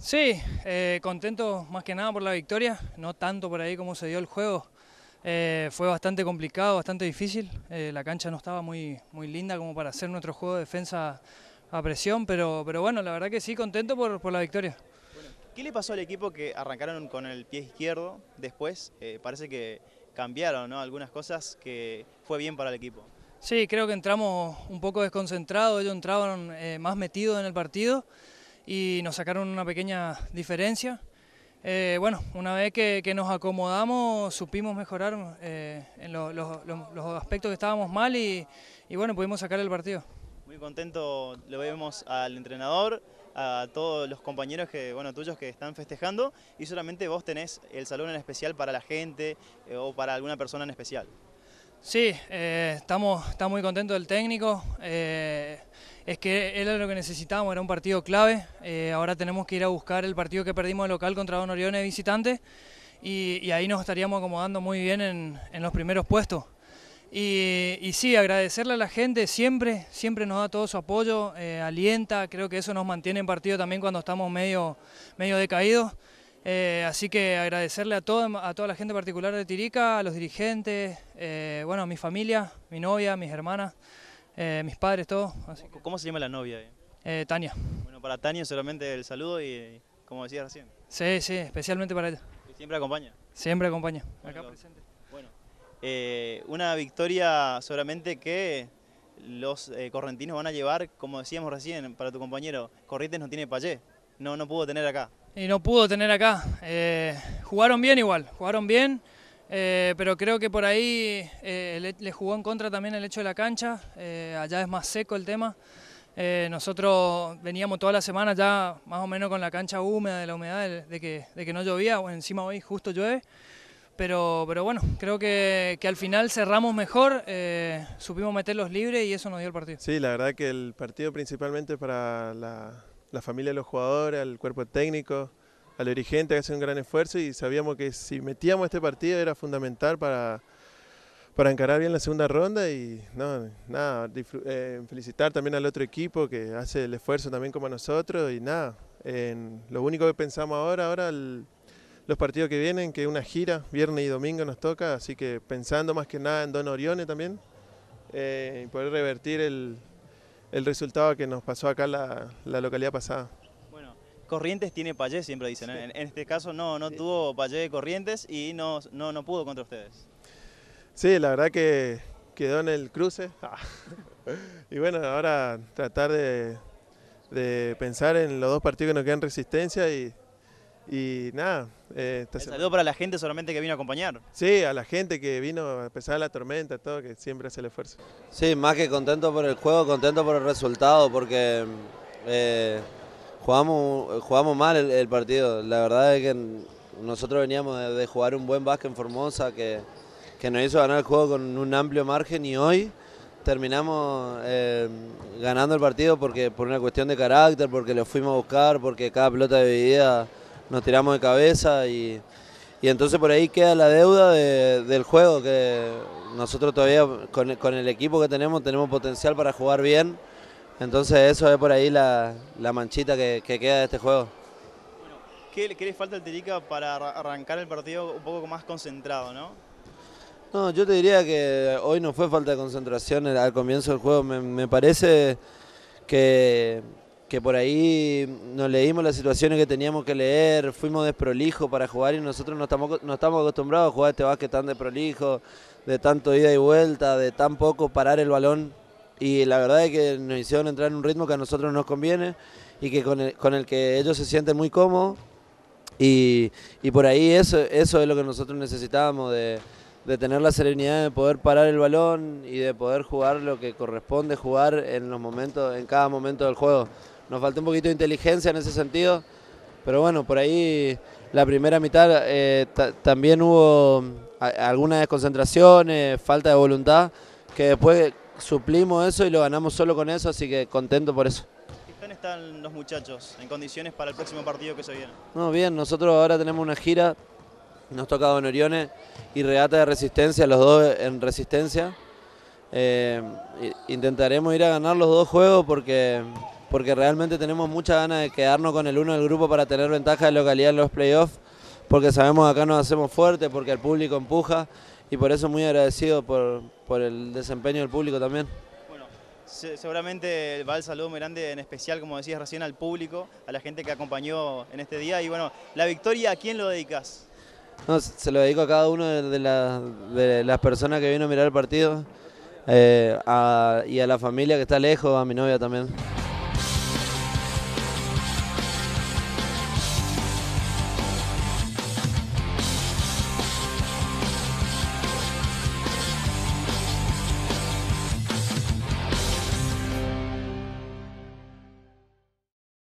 Sí, eh, contento más que nada por la victoria, no tanto por ahí como se dio el juego. Eh, fue bastante complicado, bastante difícil. Eh, la cancha no estaba muy, muy linda como para hacer nuestro juego de defensa a presión, pero, pero bueno, la verdad que sí, contento por, la victoria. ¿Qué le pasó al equipo que arrancaron con el pie izquierdo? Después parece que cambiaron algunas cosas que fue bien para el equipo. Sí, creo que entramos un poco desconcentrados, ellos entraban más metidos en el partido y nos sacaron una pequeña diferencia. Eh, bueno, una vez que, nos acomodamos, supimos mejorar eh, en los aspectos que estábamos mal y, bueno, pudimos sacar el partido. Muy contento, lo vemos al entrenador, a todos los compañeros que, bueno, tuyos que están festejando y solamente vos tenés el salón en especial para la gente eh, o para alguna persona en especial. Sí, estamos, estamos, muy contentos del técnico es que era lo que necesitábamos, era un partido clave. Eh, ahora tenemos que ir a buscar el partido que perdimos de local contra Don Orione visitante y, ahí nos estaríamos acomodando muy bien en, los primeros puestos. Y, sí, agradecerle a la gente, siempre, siempre nos da todo su apoyo, eh, alienta, creo que eso nos mantiene en partido también cuando estamos medio, medio decaídos. Eh, así que agradecerle a, toda la gente particular de Tirica, a los dirigentes, bueno, a mi familia, mi novia, mis hermanas. Eh, mis padres, todo. ¿Cómo se llama la novia? Eh, Tania. Bueno, para Tania solamente el saludo y, como decías recién. Sí, sí, especialmente para ella. siempre acompaña? Siempre acompaña, bueno, acá presente. Bueno, eh, una victoria solamente que los correntinos van a llevar, como decíamos recién, para tu compañero, Corrientes no tiene payé, no, no pudo tener acá. Y no pudo tener acá. jugaron bien igual, jugaron bien. Eh, pero creo que por ahí eh, le, jugó en contra también el hecho de la cancha, eh, allá es más seco el tema. nosotros veníamos toda la semana ya más o menos con la cancha húmeda, de la humedad, de, que, no llovía, encima hoy justo llueve. Pero, bueno, creo que, al final cerramos mejor, supimos meterlos libres y eso nos dio el partido. Sí, la verdad que el partido principalmente para la, la familia de los jugadores, el cuerpo técnico, al dirigente que hace un gran esfuerzo y sabíamos que si metíamos este partido era fundamental para, encarar bien la segunda ronda y nada, eh, felicitar también al otro equipo que hace el esfuerzo también como nosotros y nada, lo único que pensamos ahora, ahora los partidos que vienen, que es una gira, viernes y domingo nos toca, así que pensando más que nada en Don Orione también eh, y poder revertir el, resultado que nos pasó acá la, la localidad pasada. Corrientes tiene payé, siempre dicen. En, este caso no, no tuvo payé de Corrientes y no, no, pudo contra ustedes. Sí, la verdad que quedó en el cruce. y bueno, ahora tratar de, pensar en los dos partidos que nos quedan resistencia y, nada. Eh, saludo para la gente solamente que vino a acompañar. Sí, a la gente que vino a pesar de la tormenta, todo, que siempre hace el esfuerzo. Sí, más que contento por el juego, contento por el resultado, porque... Eh, jugamos, jugamos mal el, partido. La verdad es que nosotros veníamos de, jugar un buen básquet en Formosa que, nos hizo ganar el juego con un amplio margen y hoy terminamos eh, ganando el partido porque por una cuestión de carácter, porque lo fuimos a buscar, porque cada pelota dividida nos tiramos de cabeza y, entonces por ahí queda la deuda del juego que nosotros todavía con, con el equipo que tenemos tenemos potencial para jugar bien entonces eso es por ahí la, manchita que, queda de este juego. ¿qué, le falta al Tirica para arrancar el partido un poco más concentrado, no? No, yo te diría que hoy no fue falta de concentración eh, al comienzo del juego. Me, parece que, por ahí nos leímos las situaciones que teníamos que leer, fuimos desprolijos para jugar y nosotros no estamos, no estamos acostumbrados a jugar este básquet tan desprolijo, de tanto ida y vuelta, de tan poco parar el balón y la verdad es que nos hicieron entrar en un ritmo que a nosotros nos conviene y que con el, que ellos se sienten muy cómodos y, por ahí eso, eso es lo que nosotros necesitábamos de, tener la serenidad de poder parar el balón y de poder jugar lo que corresponde jugar en los momentos, en cada momento del juego. Nos faltó un poquito de inteligencia en ese sentido, pero bueno, por ahí la primera mitad eh, también hubo algunas desconcentraciones, falta de voluntad, que después suplimos eso y lo ganamos solo con eso, así que contento por eso. ¿Qué están los muchachos en condiciones para el próximo partido que se viene? No, bien, nosotros ahora tenemos una gira, nos toca Don Orione y Regata de Resistencia, los dos en Resistencia. Eh, intentaremos ir a ganar los dos juegos porque, porque realmente tenemos mucha ganas de quedarnos con el uno del grupo para tener ventaja de localidad en los playoffs, porque sabemos acá nos hacemos fuerte, porque el público empuja y por eso muy agradecido por, por el desempeño del público también. Bueno, seguramente va el saludo muy grande, en especial, como decías recién, al público, a la gente que acompañó en este día. Y bueno, la victoria, ¿a quién lo dedicas? se lo dedico a cada uno de, las personas que vino a mirar el partido eh, y a la familia que está lejos, a mi novia también.